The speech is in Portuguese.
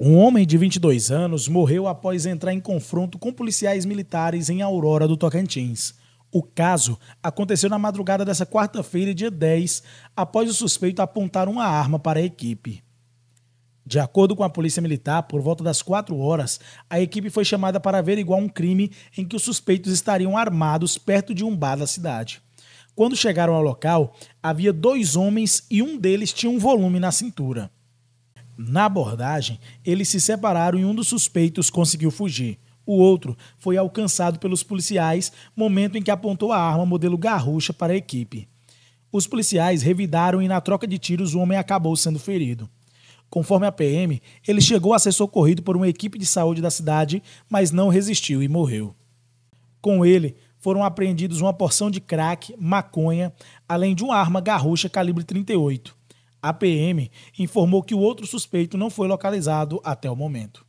Um homem de 22 anos morreu após entrar em confronto com policiais militares em Aurora do Tocantins. O caso aconteceu na madrugada dessa quarta-feira, dia 10, após o suspeito apontar uma arma para a equipe. De acordo com a Polícia Militar, por volta das 4 horas, a equipe foi chamada para averiguar um crime em que os suspeitos estariam armados perto de um bar da cidade. Quando chegaram ao local, havia dois homens e um deles tinha um volume na cintura. Na abordagem, eles se separaram e um dos suspeitos conseguiu fugir. O outro foi alcançado pelos policiais, momento em que apontou a arma modelo garrucha para a equipe. Os policiais revidaram e, na troca de tiros, o homem acabou sendo ferido. Conforme a PM, ele chegou a ser socorrido por uma equipe de saúde da cidade, mas não resistiu e morreu. Com ele, foram apreendidos uma porção de crack, maconha, além de uma arma garrucha calibre 38. A PM informou que o outro suspeito não foi localizado até o momento.